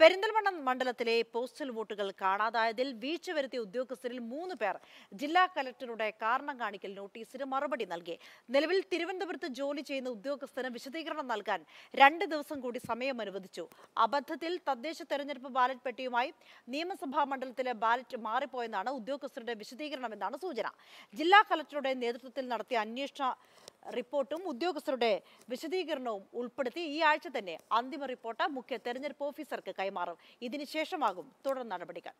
പെരിന്തൽമണ്ണ മണ്ഡലത്തിലെ പോസ്റ്റൽ വോട്ടുകൾ കാണാതായതിൽ വീഴ്ച വരുത്തിയ ഉദ്യോഗസ്ഥരിൽ മൂന്ന് പേർ ജില്ലാ കലക്ടറുടെ കാരണം കാണിക്കൽ നോട്ടീസിന് മറുപടി നൽകി നിലവിൽ തിരുവനന്തപുരത്ത് ജോലി ചെയ്യുന്ന ഉദ്യോഗസ്ഥന് വിശദീകരണം നൽകാൻ രണ്ട് ദിവസം കൂടി സമയം അനുവദിച്ചു അബദ്ധത്തിൽ തദ്ദേശ തെരഞ്ഞെടുപ്പ് ബാലറ്റ് പെട്ടിയുമായി നിയമസഭാ മണ്ഡലത്തിലെ ബാലറ്റ് മാറിപ്പോയെന്നാണ് ഉദ്യോഗസ്ഥരുടെ വിശദീകരണമെന്നാണ് സൂചന ജില്ലാ കലക്ടറുടെ നേതൃത്വത്തിൽ നടത്തിയ അന്വേഷണ റിപ്പോർട്ടും ഉദ്യോഗസ്ഥരുടെ വിശദീകരണവും ഉൾപ്പെടുത്തി ഈ ആഴ്ച തന്നെ അന്തിമ റിപ്പോർട്ട് മുഖ്യ തെരഞ്ഞെടുപ്പ് ഓഫീസർക്ക് കൈമാറും ഇതിനുശേഷമാകും തുടർ നടപടികൾ